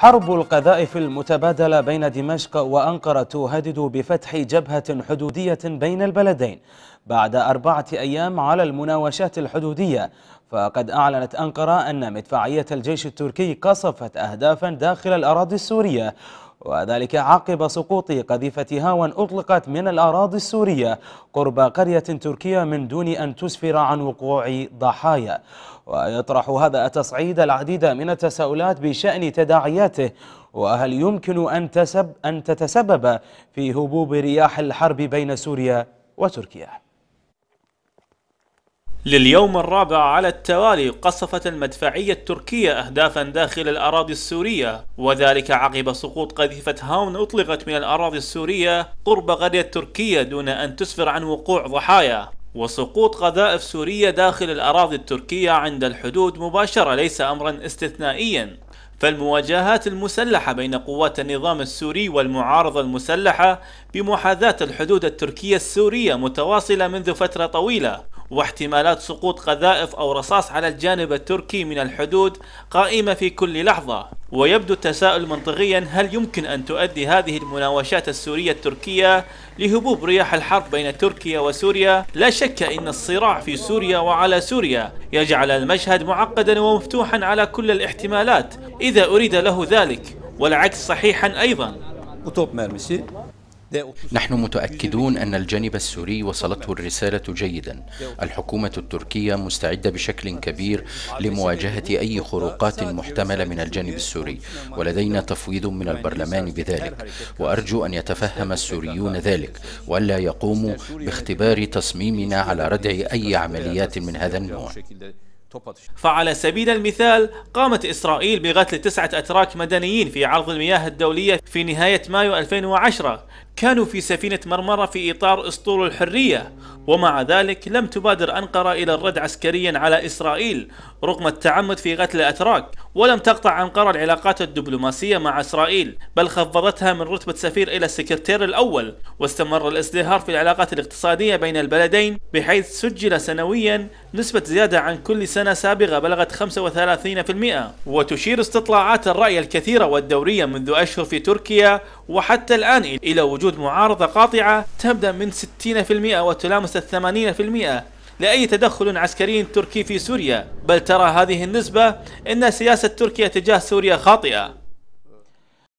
حرب القذائف المتبادلة بين دمشق وأنقرة تهدد بفتح جبهة حدودية بين البلدين بعد أربعة أيام على المناوشات الحدودية فقد أعلنت أنقرة أن مدفعية الجيش التركي قصفت أهدافا داخل الأراضي السورية وذلك عقب سقوط قذيفة هاون أطلقت من الأراضي السورية قرب قرية تركية من دون أن تسفر عن وقوع ضحايا ويطرح هذا التصعيد العديد من التساؤلات بشأن تداعياته وهل يمكن أن, تسب أن تتسبب في هبوب رياح الحرب بين سوريا وتركيا لليوم الرابع على التوالي قصفت المدفعية التركية أهدافا داخل الأراضي السورية وذلك عقب سقوط قذيفة هاون أطلقت من الأراضي السورية قرب غرية تركيا دون أن تسفر عن وقوع ضحايا وسقوط قذائف سورية داخل الأراضي التركية عند الحدود مباشرة ليس أمرا استثنائيا فالمواجهات المسلحة بين قوات النظام السوري والمعارضة المسلحة بمحاذاة الحدود التركية السورية متواصلة منذ فترة طويلة واحتمالات سقوط قذائف أو رصاص على الجانب التركي من الحدود قائمة في كل لحظة ويبدو التساؤل منطقيا هل يمكن أن تؤدي هذه المناوشات السورية التركية لهبوب رياح الحرب بين تركيا وسوريا لا شك أن الصراع في سوريا وعلى سوريا يجعل المشهد معقدا ومفتوحا على كل الاحتمالات إذا أريد له ذلك والعكس صحيحا أيضا نحن متأكدون أن الجانب السوري وصلته الرسالة جيدا الحكومة التركية مستعدة بشكل كبير لمواجهة أي خروقات محتملة من الجانب السوري ولدينا تفويض من البرلمان بذلك وأرجو أن يتفهم السوريون ذلك وألا يقوموا باختبار تصميمنا على ردع أي عمليات من هذا النوع فعلى سبيل المثال قامت إسرائيل بقتل تسعة أتراك مدنيين في عرض المياه الدولية في نهاية مايو 2010 كانوا في سفينة مرمرة في إطار أسطول الحرية ومع ذلك لم تبادر أنقرة إلى الرد عسكريا على إسرائيل رغم التعمد في قتل الأتراك ولم تقطع أنقرة العلاقات الدبلوماسية مع إسرائيل بل خفضتها من رتبة سفير إلى السكرتير الأول واستمر الازدهار في العلاقات الاقتصادية بين البلدين بحيث سجل سنويا نسبة زيادة عن كل سنة سابقة بلغت 35% وتشير استطلاعات الرأي الكثيرة والدورية منذ أشهر في تركيا وحتى الآن إلى وجود معارضة قاطعة تبدأ من 60% وتلامس 80% لأي تدخل عسكري تركي في سوريا بل ترى هذه النسبة أن سياسة تركيا تجاه سوريا خاطئة